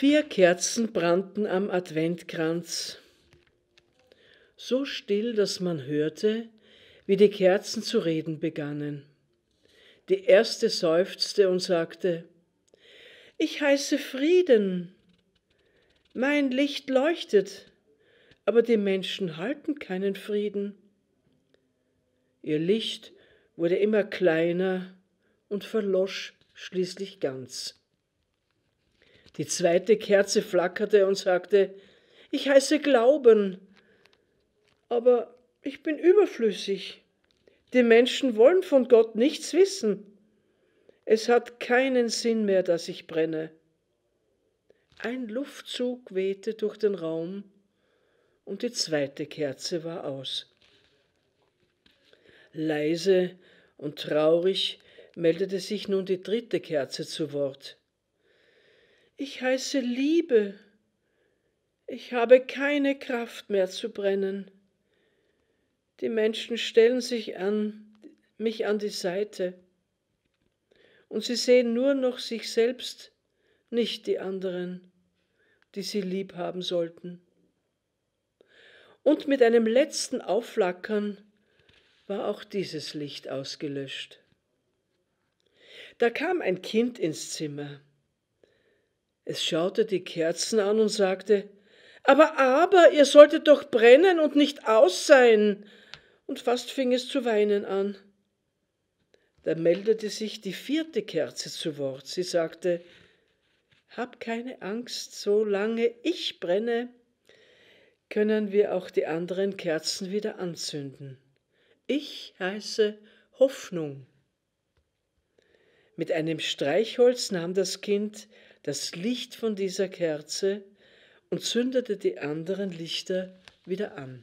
Vier Kerzen brannten am Adventkranz, so still, dass man hörte, wie die Kerzen zu reden begannen. Die erste seufzte und sagte, Ich heiße Frieden, mein Licht leuchtet, aber die Menschen halten keinen Frieden. Ihr Licht wurde immer kleiner und verlosch schließlich ganz. Die zweite Kerze flackerte und sagte, ich heiße Glauben, aber ich bin überflüssig. Die Menschen wollen von Gott nichts wissen. Es hat keinen Sinn mehr, dass ich brenne. Ein Luftzug wehte durch den Raum und die zweite Kerze war aus. Leise und traurig meldete sich nun die dritte Kerze zu Wort. Ich heiße Liebe. Ich habe keine Kraft mehr zu brennen. Die Menschen stellen sich an, mich an die Seite. Und sie sehen nur noch sich selbst, nicht die anderen, die sie lieb haben sollten. Und mit einem letzten Aufflackern war auch dieses Licht ausgelöscht. Da kam ein Kind ins Zimmer. Es schaute die Kerzen an und sagte, aber, aber, ihr solltet doch brennen und nicht aus sein. Und fast fing es zu weinen an. Da meldete sich die vierte Kerze zu Wort. Sie sagte, Hab keine Angst, solange ich brenne, können wir auch die anderen Kerzen wieder anzünden. Ich heiße Hoffnung. Mit einem Streichholz nahm das Kind das Licht von dieser Kerze und zündete die anderen Lichter wieder an.